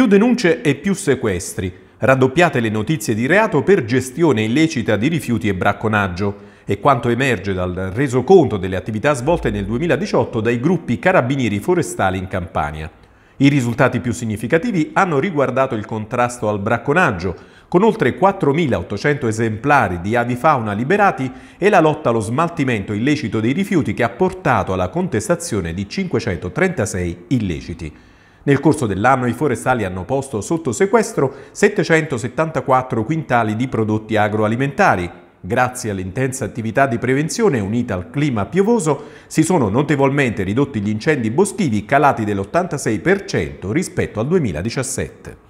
Più denunce e più sequestri. Raddoppiate le notizie di reato per gestione illecita di rifiuti e bracconaggio. E quanto emerge dal resoconto delle attività svolte nel 2018 dai gruppi carabinieri forestali in Campania. I risultati più significativi hanno riguardato il contrasto al bracconaggio, con oltre 4.800 esemplari di avifauna liberati e la lotta allo smaltimento illecito dei rifiuti che ha portato alla contestazione di 536 illeciti. Nel corso dell'anno i forestali hanno posto sotto sequestro 774 quintali di prodotti agroalimentari. Grazie all'intensa attività di prevenzione unita al clima piovoso, si sono notevolmente ridotti gli incendi boschivi calati dell'86% rispetto al 2017.